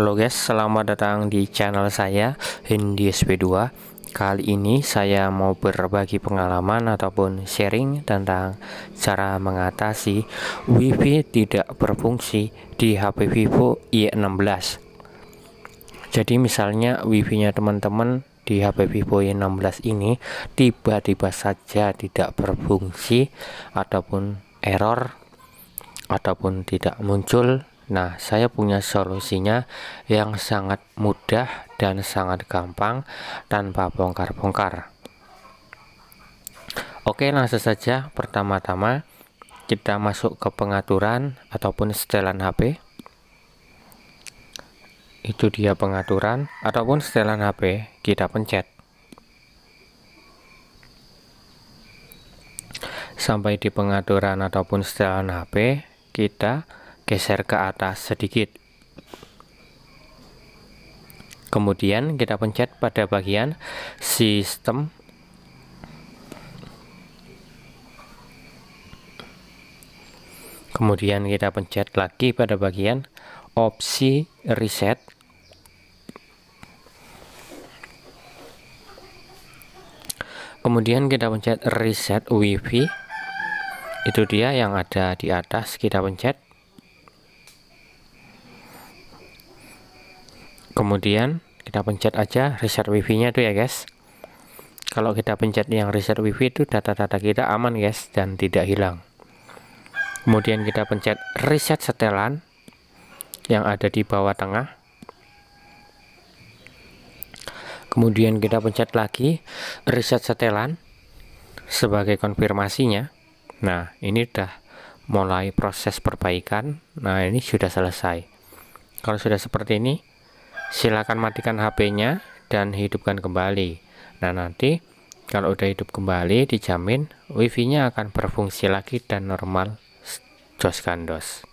Halo guys, selamat datang di channel saya Hindi SP2 Kali ini saya mau berbagi pengalaman ataupun sharing tentang cara mengatasi wifi tidak berfungsi di HP Vivo Y16 Jadi misalnya wifi-nya teman-teman di HP Vivo Y16 ini tiba-tiba saja tidak berfungsi ataupun error ataupun tidak muncul Nah, saya punya solusinya yang sangat mudah dan sangat gampang tanpa bongkar-bongkar. Oke, langsung saja. Pertama-tama, kita masuk ke pengaturan ataupun setelan HP. Itu dia pengaturan ataupun setelan HP, kita pencet. Sampai di pengaturan ataupun setelan HP, kita geser ke atas sedikit kemudian kita pencet pada bagian sistem kemudian kita pencet lagi pada bagian opsi reset kemudian kita pencet reset wifi itu dia yang ada di atas kita pencet kemudian kita pencet aja reset wifi nya tuh ya guys kalau kita pencet yang reset wifi itu data-data kita aman guys dan tidak hilang kemudian kita pencet reset setelan yang ada di bawah tengah kemudian kita pencet lagi reset setelan sebagai konfirmasinya nah ini udah mulai proses perbaikan nah ini sudah selesai kalau sudah seperti ini silakan matikan HP-nya dan hidupkan kembali. Nah, nanti kalau udah hidup kembali dijamin wifi-nya akan berfungsi lagi dan normal jos kandos.